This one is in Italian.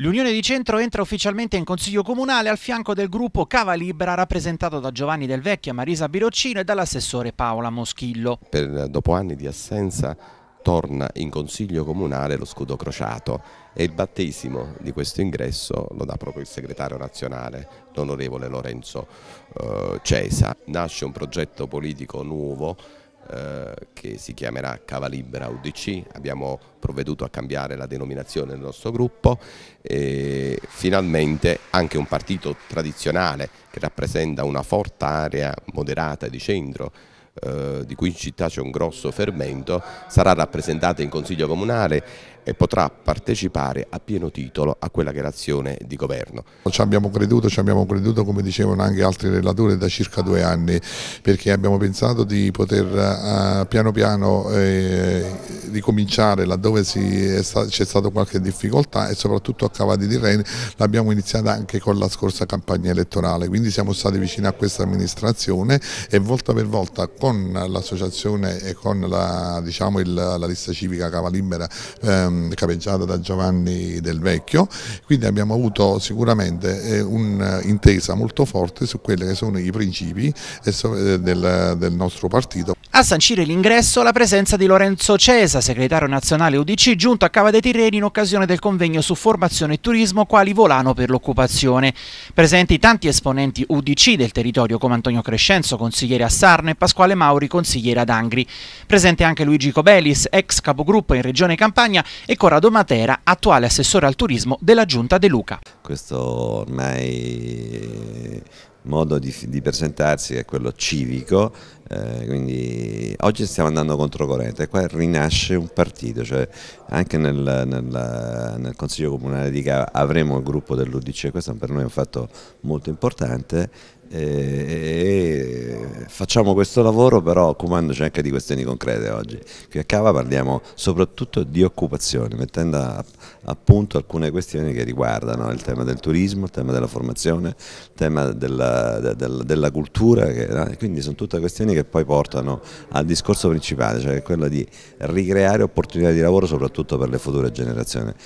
L'Unione di Centro entra ufficialmente in Consiglio Comunale al fianco del gruppo Cava Libera rappresentato da Giovanni Del Vecchia, Marisa Biroccino e dall'assessore Paola Moschillo. Per, eh, dopo anni di assenza torna in Consiglio Comunale lo scudo crociato e il battesimo di questo ingresso lo dà proprio il segretario nazionale, l'onorevole Lorenzo eh, Cesa. Nasce un progetto politico nuovo eh, che si chiamerà Cava Libera UDC, abbiamo provveduto a cambiare la denominazione del nostro gruppo e finalmente anche un partito tradizionale che rappresenta una forte area moderata di centro eh, di cui in città c'è un grosso fermento, sarà rappresentato in Consiglio Comunale e potrà partecipare a pieno titolo a quella che è l'azione di governo. Ci abbiamo creduto, ci abbiamo creduto come dicevano anche altri relatori da circa due anni perché abbiamo pensato di poter uh, piano piano eh, ricominciare laddove c'è sta, stata qualche difficoltà e soprattutto a Cavalli di Reni l'abbiamo iniziata anche con la scorsa campagna elettorale, quindi siamo stati vicini a questa amministrazione e volta per volta con l'associazione e con la, diciamo, il, la lista civica Cavalimbera ehm, Ehm, capeggiata da Giovanni Del Vecchio, quindi abbiamo avuto sicuramente eh, un'intesa molto forte su quelli che sono i principi eh, eh, del, del nostro partito a sancire l'ingresso la presenza di Lorenzo Cesa, segretario nazionale UDC, giunto a Cava dei Tirreni in occasione del convegno su formazione e turismo quali volano per l'occupazione. Presenti tanti esponenti UDC del territorio come Antonio Crescenzo, consigliere a Sarne, Pasquale Mauri, consigliere ad Angri. Presente anche Luigi Cobelis, ex capogruppo in Regione Campania e Corrado Matera, attuale assessore al turismo della Giunta De Luca. Questo ormai modo di, di presentarsi che è quello civico, eh, quindi oggi stiamo andando controcorrente e qua rinasce un partito, cioè anche nel, nel, nel, Consiglio Comunale di Cava avremo il gruppo dell'Udc, questo per noi è un fatto molto importante eh, e, facciamo questo lavoro però occupandoci anche di questioni concrete oggi. Qui a Cava parliamo soprattutto di occupazione, mettendo a punto alcune questioni che riguardano il tema del turismo, il tema della formazione, il tema della della, della, cultura, che, quindi sono tutte questioni che poi portano al discorso principale, cioè quello di ricreare opportunità di lavoro soprattutto per le future generazioni.